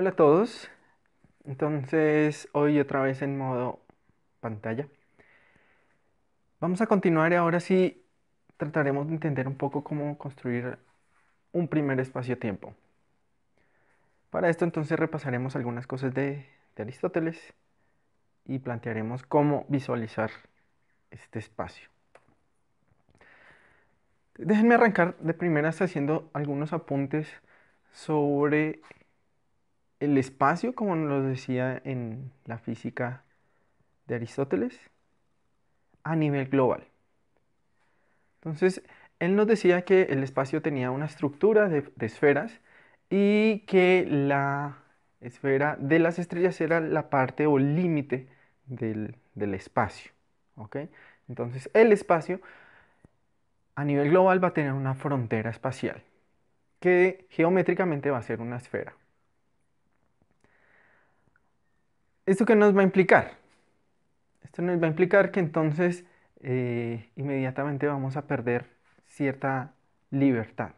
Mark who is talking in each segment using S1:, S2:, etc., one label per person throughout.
S1: Hola a todos. Entonces, hoy otra vez en modo pantalla. Vamos a continuar y ahora sí trataremos de entender un poco cómo construir un primer espacio-tiempo. Para esto entonces repasaremos algunas cosas de, Aristóteles y plantearemos cómo visualizar este espacio. Déjenme arrancar de primeras haciendo algunos apuntes sobre el espacio, como nos decía en la física de Aristóteles, a nivel global. Entonces, él nos decía que el espacio tenía una estructura de, esferas y que la esfera de las estrellas era la parte o límite del, espacio. ¿okay? Entonces el espacio a nivel global va a tener una frontera espacial que geométricamente va a ser una esfera. ¿Esto qué nos va a implicar? Esto nos va a implicar que entonces eh, inmediatamente vamos a perder cierta libertad.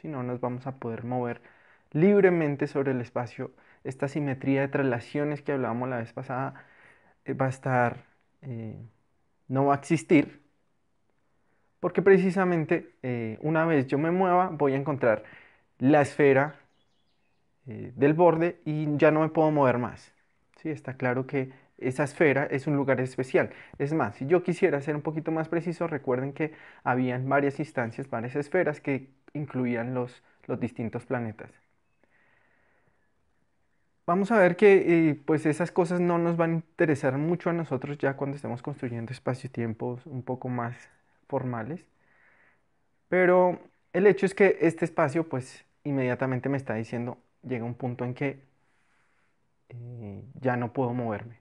S1: Si no, nos vamos a poder mover libremente sobre el espacio. Esta simetría de traslaciones que hablábamos la vez pasada eh, va a estar, eh, no va a existir, porque precisamente una vez yo me mueva voy a encontrar la esfera del borde y ya no me puedo mover más. Está claro que esa esfera es un lugar especial. Es más, si yo quisiera ser un poquito más preciso, recuerden que habían varias instancias, varias esferas que incluían los, los distintos planetas. Vamos a ver que eh, pues esas cosas no nos van a interesar mucho a nosotros ya cuando estemos construyendo espacio-tiempos un poco más formales. Pero el hecho es que este espacio pues inmediatamente me está diciendo, llega un punto en que eh, ya no puedo moverme.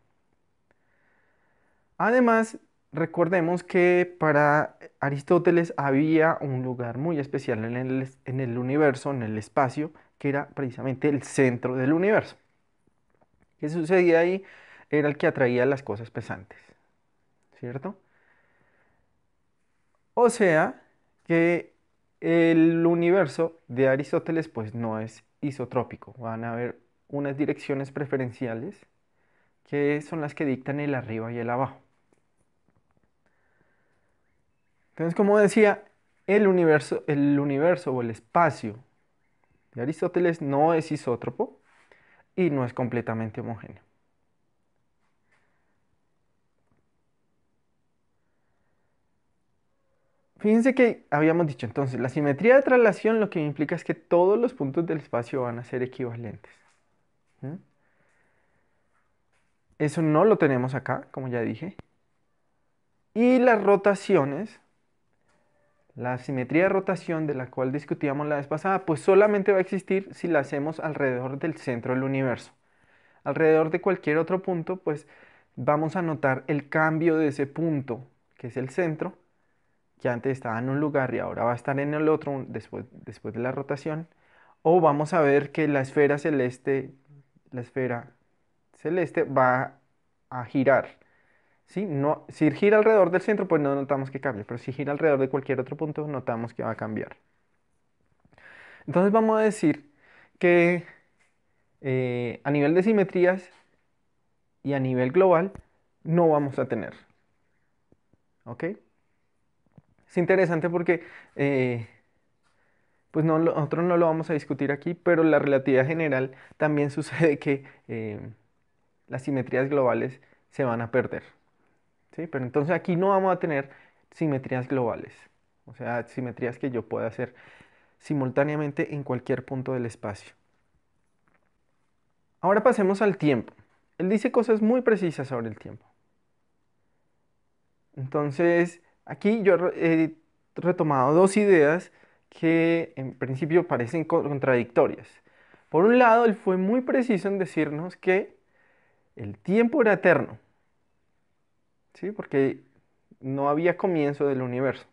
S1: Además, recordemos que para Aristóteles había un lugar muy especial en el, en el universo, en el espacio, que era precisamente el centro del universo. ¿Qué sucedía ahí? Era el que atraía las cosas pesantes, ¿cierto? O sea que el universo de Aristóteles pues no es isotrópico, van a ver unas direcciones preferenciales que son las que dictan el arriba y el abajo. Entonces, como decía, el universo, el universo o el espacio de Aristóteles no es isótropo y no es completamente homogéneo. Fíjense que habíamos dicho entonces, la simetría de traslación lo que implica es que todos los puntos del espacio van a ser equivalentes. Eso no lo tenemos acá, como ya dije. Y las rotaciones, la simetría de rotación de la cual discutíamos la vez pasada, pues solamente va a existir si la hacemos alrededor del centro del universo. Alrededor de cualquier otro punto, pues vamos a notar el cambio de ese punto, que es el centro, que antes estaba en un lugar y ahora va a estar en el otro después de la rotación. O vamos a ver que la esfera celeste la esfera celeste va a girar. No, si gira alrededor del centro, pues no notamos que cambie, pero si gira alrededor de cualquier otro punto, notamos que va a cambiar. Entonces vamos a decir que eh, a nivel de simetrías y a nivel global no vamos a tener. ¿Ok? Es interesante porque eh, pues no, nosotros no lo vamos a discutir aquí, pero la relatividad general también sucede que eh, las simetrías globales se van a perder. Pero entonces aquí no vamos a tener simetrías globales, o sea, simetrías que yo pueda hacer simultáneamente en cualquier punto del espacio. Ahora pasemos al tiempo. Él dice cosas muy precisas sobre el tiempo. Entonces, aquí yo he retomado dos ideas que en principio parecen contradictorias. Por un lado, él fue muy preciso en decirnos que el tiempo era eterno, ¿sí? porque no había comienzo del universo.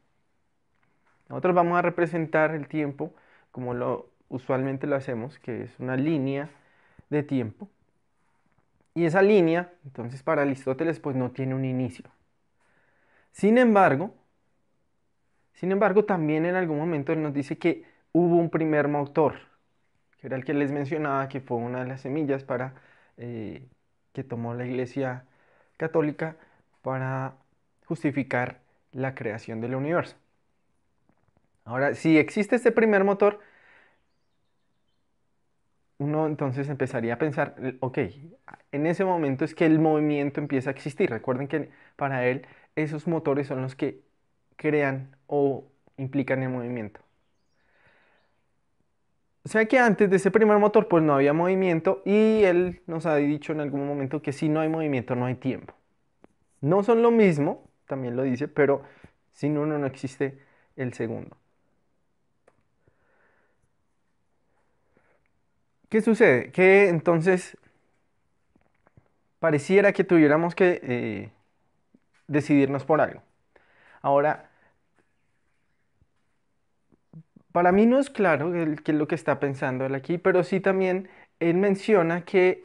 S1: Nosotros vamos a representar el tiempo como lo usualmente lo hacemos, que es una línea de tiempo. Y esa línea, entonces para Aristóteles, pues no tiene un inicio. Sin embargo, sin embargo, también en algún momento nos dice que hubo un primer motor, que era el que les mencionaba, que fue una de las semillas para, eh, que tomó la Iglesia Católica para justificar la creación del universo. Ahora, si existe este primer motor, uno entonces empezaría a pensar, ok, en ese momento es que el movimiento empieza a existir. Recuerden que para él esos motores son los que crean o implican el movimiento. O sea que antes de ese primer motor pues no había movimiento y él nos ha dicho en algún momento que si no hay movimiento no hay tiempo. No son lo mismo, también lo dice, pero sin uno no existe el segundo. ¿Qué sucede? Que entonces pareciera que tuviéramos que eh, decidirnos por algo. Ahora, para mí no es claro qué es lo que está pensando él aquí, pero sí también él menciona que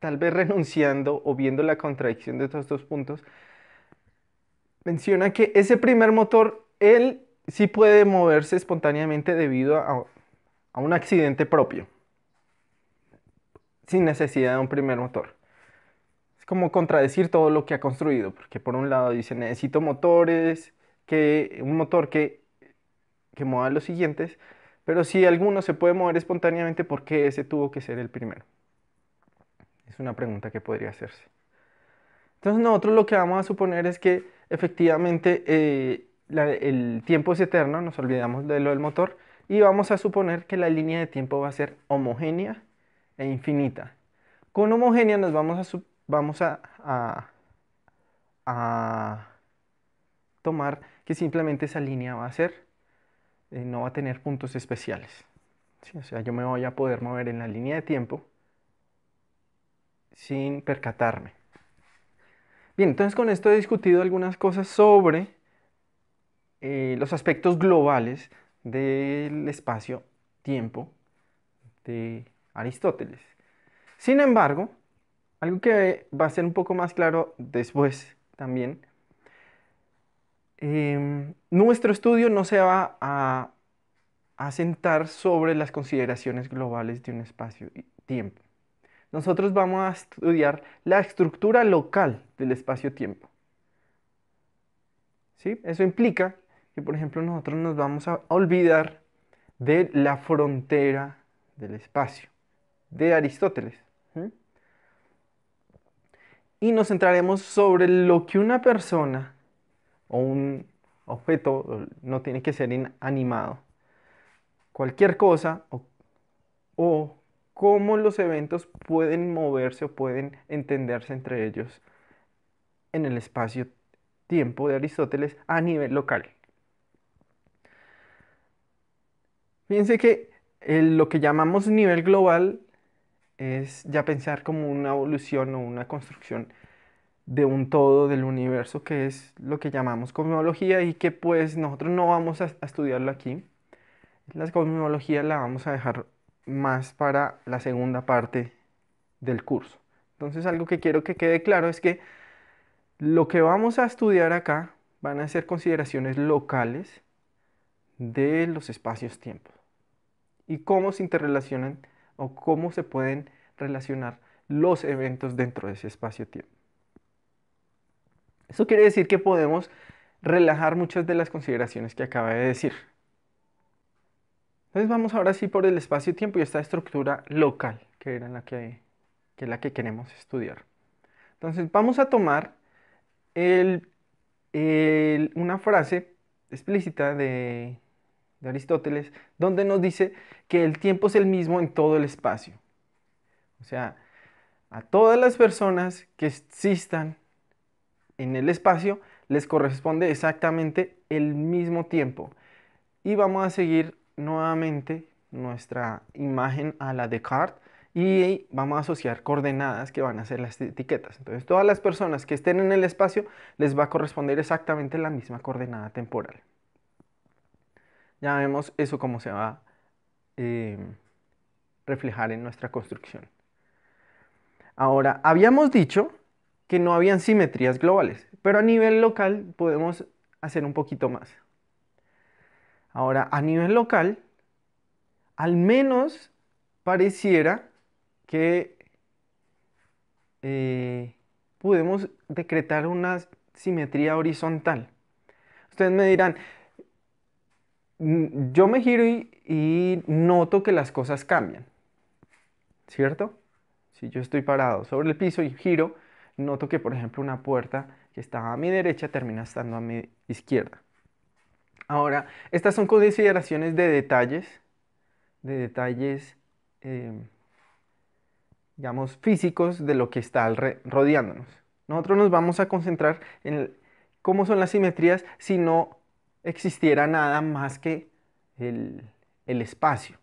S1: tal vez renunciando o viendo la contradicción de estos dos puntos, menciona que ese primer motor, él sí puede moverse espontáneamente debido a, un accidente propio, sin necesidad de un primer motor. Es como contradecir todo lo que ha construido, porque por un lado dice, necesito motores, que un motor que que mueva los siguientes, pero si alguno se puede mover espontáneamente, ¿por qué ese tuvo que ser el primero? Es una pregunta que podría hacerse. Entonces nosotros lo que vamos a suponer es que efectivamente eh, el tiempo es eterno, nos olvidamos de lo del motor, y vamos a suponer que la línea de tiempo va a ser homogénea e infinita. Con homogénea nos vamos a, vamos a tomar que simplemente esa línea va a ser eh, no va a tener puntos especiales. O sea, yo me voy a poder mover en la línea de tiempo sin percatarme. Bien, entonces con esto he discutido algunas cosas sobre eh, los aspectos globales del espacio-tiempo de Aristóteles. Sin embargo, algo que va a ser un poco más claro después también Em, nuestro estudio no se va a, asentar sobre las consideraciones globales de un espacio-tiempo. Nosotros vamos a estudiar la estructura local del espacio-tiempo. ¿Sí? Eso implica que, por ejemplo, nosotros nos vamos a olvidar de la frontera del espacio, de Aristóteles. Y nos centraremos sobre lo que una persona o un objeto no tiene que ser inanimado. Cualquier cosa o, cómo los eventos pueden moverse o pueden entenderse entre ellos en el espacio-tiempo de Aristóteles a nivel local. Fíjense que eh, lo que llamamos nivel global es ya pensar como una evolución o una construcción de un todo del universo que es lo que llamamos cosmología y que pues nosotros no vamos a, estudiarlo aquí. La cosmología la vamos a dejar más para la segunda parte del curso. Entonces algo que quiero que quede claro es que lo que vamos a estudiar acá van a ser consideraciones locales de los espacios-tiempos y cómo se interrelacionan o cómo se pueden relacionar los eventos dentro de ese espacio-tiempo. Eso quiere decir que podemos relajar muchas de las consideraciones que acaba de decir. Entonces vamos ahora sí por el espacio-tiempo y esta estructura local, que era la que, la que queremos estudiar. Entonces vamos a tomar una frase explícita de, de Aristóteles, donde nos dice que el tiempo es el mismo en todo el espacio. O sea, a todas las personas que existan en el espacio les corresponde exactamente el mismo tiempo. Y vamos a seguir nuevamente nuestra imagen a la de Descartes y vamos a asociar coordenadas que van a ser las etiquetas. Entonces, todas las personas que estén en el espacio les va a corresponder exactamente la misma coordenada temporal. Ya vemos eso cómo se va a em, reflejar en nuestra construcción. Ahora, habíamos dicho que no habían simetrías globales, pero a nivel local podemos hacer un poquito más. Ahora, a nivel local, al menos pareciera que eh, podemos decretar una simetría horizontal. Ustedes me dirán, mm, yo me giro y noto que las cosas cambian, ¿cierto? Si yo estoy parado sobre el piso y giro, noto que, por ejemplo, una puerta que estaba a mi derecha termina estando a mi izquierda. Ahora, estas son consideraciones de detalles, de detalles, em, digamos, físicos de lo que está rodeándonos. Nosotros nos vamos a concentrar en cómo son las simetrías si no existiera nada más que el espacio.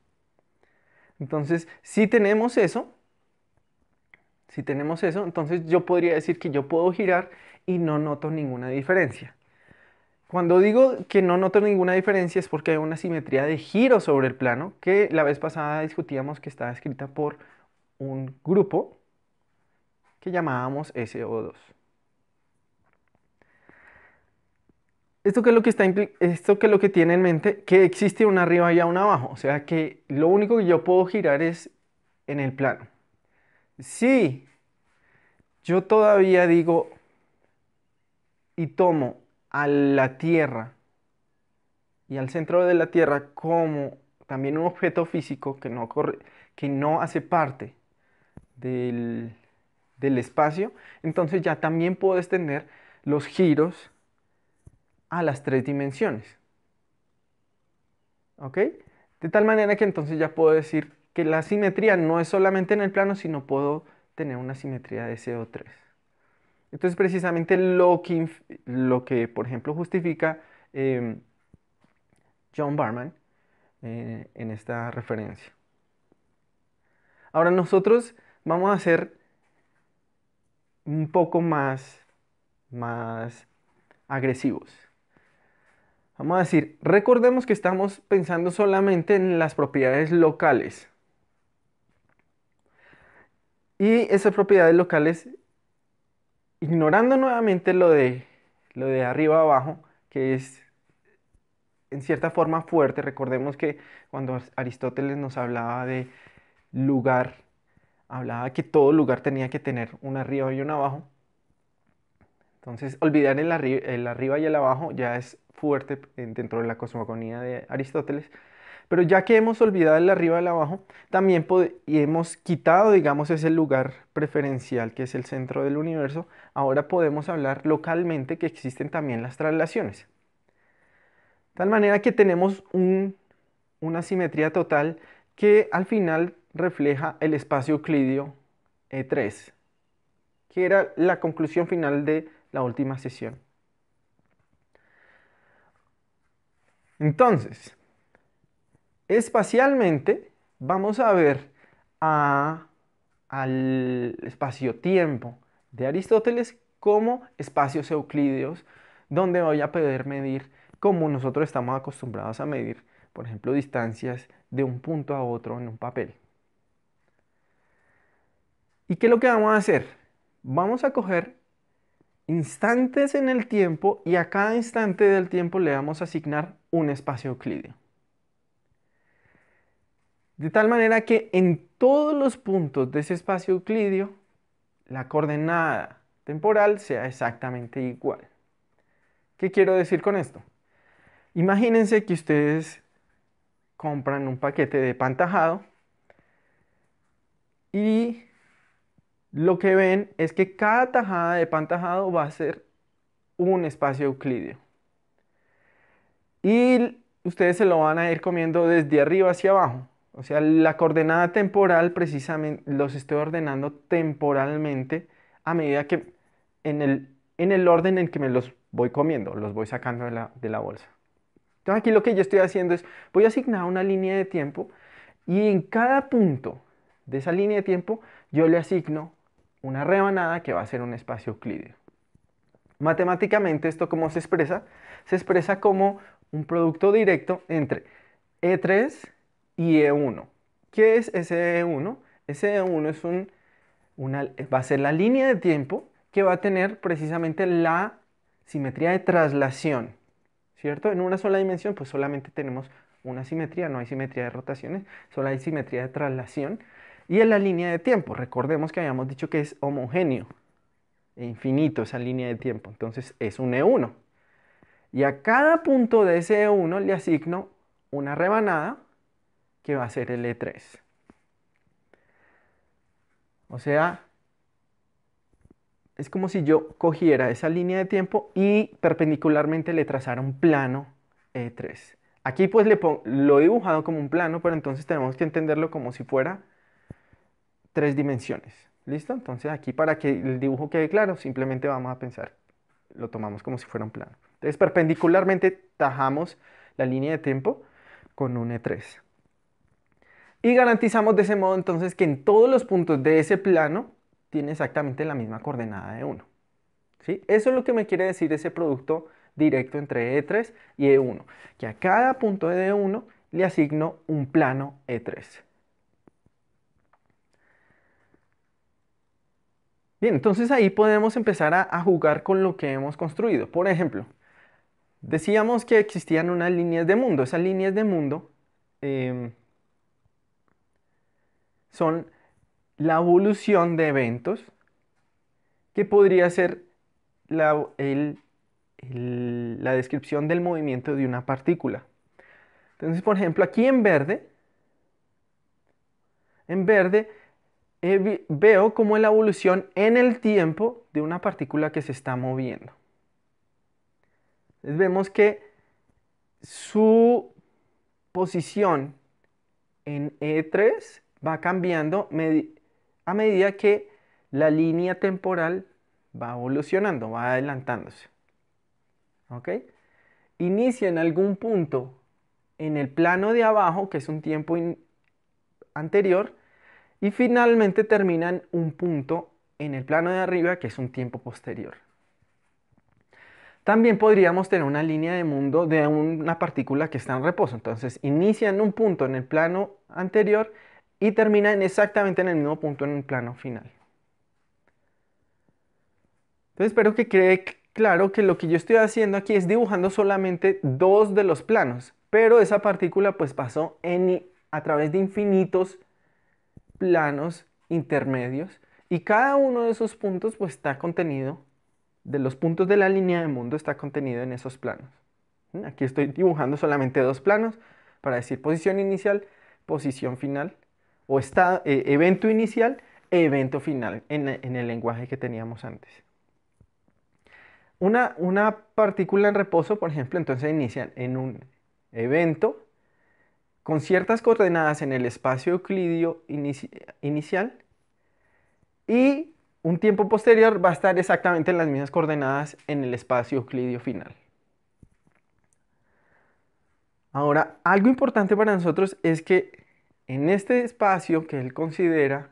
S1: Entonces, si tenemos eso, si tenemos eso, entonces yo podría decir que yo puedo girar y no noto ninguna diferencia. Cuando digo que no noto ninguna diferencia es porque hay una simetría de giro sobre el plano que la vez pasada discutíamos que estaba escrita por un grupo que llamábamos SO2. Esto que, es lo que está esto lo que tiene en mente, que existe una arriba y un abajo, o sea que lo único que yo puedo girar es en el plano. Sí, yo todavía digo y tomo a la Tierra y al centro de la Tierra como también un objeto físico que no, que no hace parte del, del espacio, entonces ya también puedo extender los giros a las tres dimensiones. ¿Ok? De tal manera que entonces ya puedo decir que la simetría no es solamente en el plano, sino puedo tener una simetría de CO3. Entonces, precisamente lo que, lo que por ejemplo, justifica em, John Barman eh, en esta referencia. Ahora nosotros vamos a ser un poco más, más agresivos. Vamos a decir, recordemos que estamos pensando solamente en las propiedades locales. Y esas propiedades locales, ignorando nuevamente lo de, lo de arriba abajo, que es en cierta forma fuerte, recordemos que cuando Aristóteles nos hablaba de lugar, hablaba que todo lugar tenía que tener un arriba y un abajo. Entonces, olvidar el, el arriba y el abajo ya es fuerte dentro de la cosmogonía de Aristóteles. Pero ya que hemos olvidado el arriba y el abajo, también y hemos quitado, digamos, ese lugar preferencial que es el centro del universo, ahora podemos hablar localmente que existen también las traslaciones. tal manera que tenemos una simetría total que al final refleja el espacio euclidio E3, que era la conclusión final de la última sesión. Entonces, Espacialmente vamos a ver al espacio-tiempo de Aristóteles como espacios euclídeos, donde voy a poder medir como nosotros estamos acostumbrados a medir, por ejemplo, distancias de un punto a otro en un papel. ¿Y qué es lo que vamos a hacer? Vamos a coger instantes en el tiempo y a cada instante del tiempo le vamos a asignar un espacio euclídeo. De tal manera que en todos los puntos de ese espacio euclidio, la coordenada temporal sea exactamente igual. ¿Qué quiero decir con esto? Imagínense que ustedes compran un paquete de pantajado y lo que ven es que cada tajada de pan va a ser un espacio euclidio. Y ustedes se lo van a ir comiendo desde arriba hacia abajo. O sea, la coordenada temporal precisamente los estoy ordenando temporalmente a medida que en el, orden en que me los voy comiendo, los voy sacando de la, bolsa. Entonces aquí lo que yo estoy haciendo es, voy a asignar una línea de tiempo y en cada punto de esa línea de tiempo yo le asigno una rebanada que va a ser un espacio euclídeo. Matemáticamente esto cómo se expresa? Se expresa como un producto directo entre E3 y e 1 ¿Qué es ese E1? Ese E1 es un, una, va a ser la línea de tiempo que va a tener precisamente la simetría de traslación, ¿cierto? En una sola dimensión, pues solamente tenemos una simetría, no hay simetría de rotaciones, solo hay simetría de traslación. Y en la línea de tiempo, recordemos que habíamos dicho que es homogéneo, e infinito esa línea de tiempo, entonces es un E1. Y a cada punto de ese E1 le asigno una rebanada que va a ser el E3. O sea, es como si yo cogiera esa línea de tiempo y perpendicularmente le trazara un plano E3. Aquí pues lo he dibujado como un plano, pero entonces tenemos que entenderlo como si fuera tres dimensiones. ¿Listo? Entonces aquí para que el dibujo quede claro, simplemente vamos a pensar, lo tomamos como si fuera un plano. Entonces perpendicularmente tajamos la línea de tiempo con un E3. Y garantizamos de ese modo entonces que en todos los puntos de ese plano tiene exactamente la misma coordenada de 1. ¿sí? Eso es lo que me quiere decir ese producto directo entre E3 y E1, que a cada punto de e 1 le asigno un plano E3. Bien, entonces ahí podemos empezar a, jugar con lo que hemos construido. Por ejemplo, decíamos que existían unas líneas de mundo. Esas líneas de mundo em, son la evolución de eventos, que podría ser la, descripción del movimiento de una partícula. Entonces, por ejemplo, aquí en verde, en verde veo como la evolución en el tiempo de una partícula que se está moviendo. Entonces vemos que su posición en E3 va cambiando a medida que la línea temporal va evolucionando, va adelantándose. ¿Ok? Inicia en algún punto en el plano de abajo, que es un tiempo anterior, y finalmente terminan un punto en el plano de arriba, que es un tiempo posterior. También podríamos tener una línea de mundo de una partícula que está en reposo. Entonces, inician un punto en el plano anterior y termina exactamente en el mismo punto en un plano final. Entonces espero que quede claro que lo que yo estoy haciendo aquí es dibujando solamente dos de los planos, pero esa partícula pues pasó a través de infinitos planos intermedios y cada uno de esos puntos pues está contenido, de los puntos de la línea de mundo está contenido en esos planos. Aquí estoy dibujando solamente dos planos para decir posición inicial, posición final o está eh, evento inicial, evento final en, el lenguaje que teníamos antes. Una, una partícula en reposo, por ejemplo, entonces inicia en un evento con ciertas coordenadas en el espacio euclidio inicial y un tiempo posterior va a estar exactamente en las mismas coordenadas en el espacio euclidio final. Ahora, algo importante para nosotros es que en este espacio que él considera,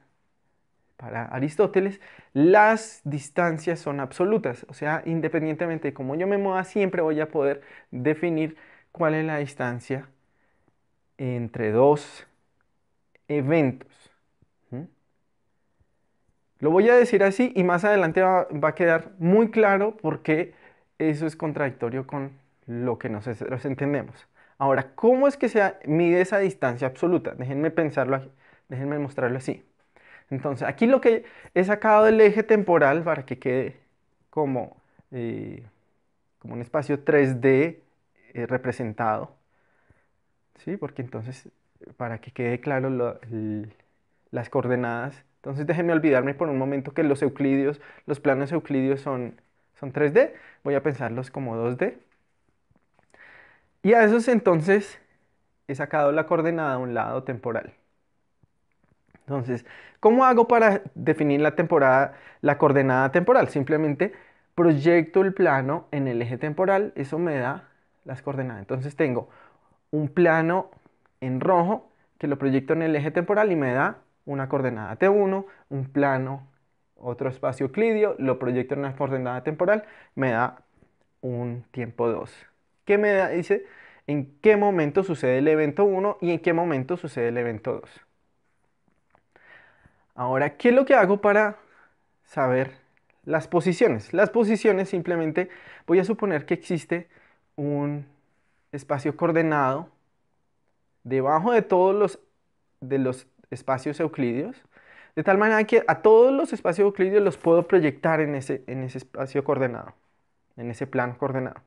S1: para Aristóteles, las distancias son absolutas. O sea, independientemente de cómo yo me mueva, siempre voy a poder definir cuál es la distancia entre dos eventos. Lo voy a decir así y más adelante va, a quedar muy claro por qué eso es contradictorio con lo que nosotros entendemos. Ahora, ¿cómo es que se mide esa distancia absoluta? Déjenme pensarlo, déjenme mostrarlo así. Entonces, aquí lo que he sacado del eje temporal para que quede como, eh, como un espacio 3D eh, representado. ¿Sí? Porque entonces, para que quede claro las coordenadas. Entonces, déjenme olvidarme por un momento que los euclideos, los planos euclidios son, son 3D. Voy a pensarlos como 2D. Y a esos entonces he sacado la coordenada a un lado temporal. Entonces, ¿cómo hago para definir la temporada, la coordenada temporal? Simplemente proyecto el plano en el eje temporal, eso me da las coordenadas. Entonces tengo un plano en rojo que lo proyecto en el eje temporal y me da una coordenada T1, un plano, otro espacio euclidio, lo proyecto en una coordenada temporal, me da un tiempo 2. ¿Qué me dice en qué momento sucede el evento 1 y en qué momento sucede el evento 2. Ahora, ¿qué es lo que hago para saber las posiciones? Las posiciones simplemente voy a suponer que existe un espacio coordenado debajo de todos los, de los espacios euclídeos, de tal manera que a todos los espacios euclídeos los puedo proyectar en ese, en ese espacio coordenado, en ese plano coordenado.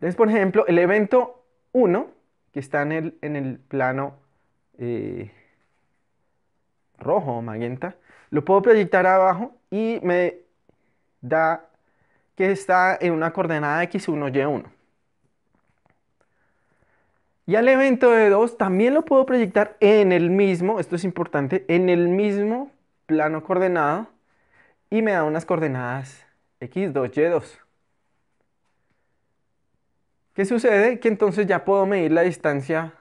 S1: Entonces, por ejemplo, el evento 1, que está en el, plano eh, rojo o magenta, lo puedo proyectar abajo y me da que está en una coordenada x1, y1. Y al evento de 2 también lo puedo proyectar en el mismo, esto es importante, en el mismo plano coordenado y me da unas coordenadas x2, y2. ¿Qué sucede? Que entonces ya puedo medir la distancia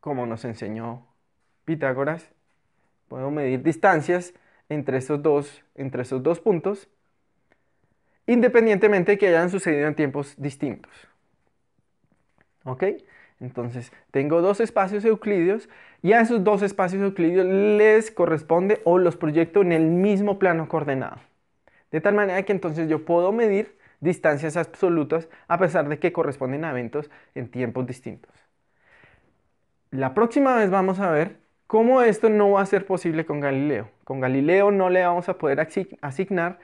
S1: como nos enseñó Pitágoras. Puedo medir distancias entre esos dos, entre esos dos puntos, independientemente de que hayan sucedido en tiempos distintos. ¿Ok? Entonces, tengo dos espacios euclídeos y a esos dos espacios euclídeos les corresponde o los proyecto en el mismo plano coordenado. De tal manera que entonces yo puedo medir distancias absolutas a pesar de que corresponden a eventos en tiempos distintos. La próxima vez vamos a ver cómo esto no va a ser posible con Galileo. Con Galileo no le vamos a poder asignar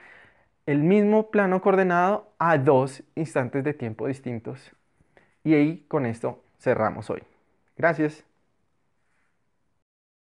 S1: el mismo plano coordenado a dos instantes de tiempo distintos. Y ahí con esto cerramos hoy. Gracias.